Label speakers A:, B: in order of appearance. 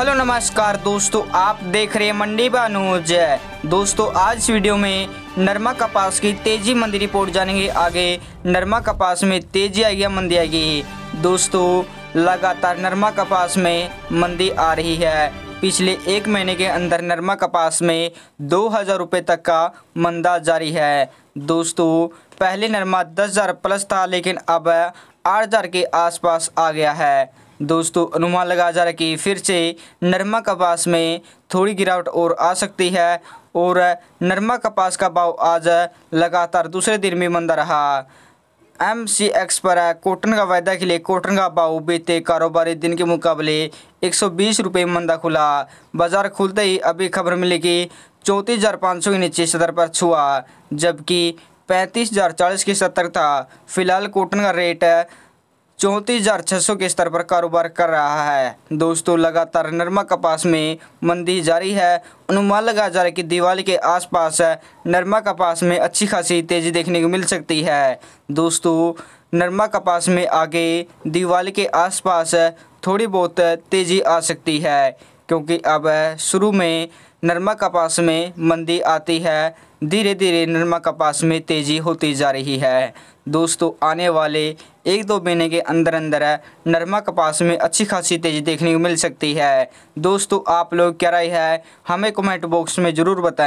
A: hello नमस्कार दोस्तों आप देख रहे हैं मंडी न्यूज दोस्तों आज वीडियो में नरमा कपास की तेजी मंदी रिपोर्ट जानेंगे आगे नरमा कपास में तेजी आएगी मंदी आएगी दोस्तों लगातार नरमा कपास में मंदी आ रही है पिछले एक महीने के अंदर नरमा कपास में दो हज़ार रुपये तक का मंदा जारी है दोस्तों पहले नरमा दस हज़ार प्लस था लेकिन अब आठ हज़ार के आसपास आ गया है दोस्तों अनुमान लगाया जा रहा है कि फिर से नरमा कपास में थोड़ी गिरावट और आ सकती है और नरमा कपास का भाव आज लगातार दूसरे दिन भी मंदा रहा एम सी एक्स पर कॉटन का वायदा के लिए कॉटन का भाव बीते कारोबारी दिन के मुकाबले एक सौ बीस रुपये मंदा खुला बाजार खुलते ही अभी खबर मिली कि चौंतीस हज़ार पाँच सौ के नीचे सदर पर छुआ जबकि पैंतीस हज़ार चालीस के सतर था फिलहाल कॉटन का रेट चौंतीस हजार छह सौ के स्तर पर कारोबार कर रहा है दोस्तों लगातार नरमा कपास में मंदी जारी है अनुमान लगाया जा रहा है कि दिवाली के आसपास नरमा कपास में अच्छी खासी तेजी देखने को मिल सकती है दोस्तों नरमा कपास में आगे दिवाली के आसपास थोड़ी बहुत तेजी आ सकती है क्योंकि अब शुरू में नरमा कपास में मंदी आती है धीरे धीरे नरमा कपास में तेज़ी होती जा रही है दोस्तों आने वाले एक दो महीने के अंदर अंदर नरमा कपास में अच्छी खासी तेज़ी देखने को मिल सकती है दोस्तों आप लोग क्या राय है हमें कमेंट बॉक्स में ज़रूर बताएं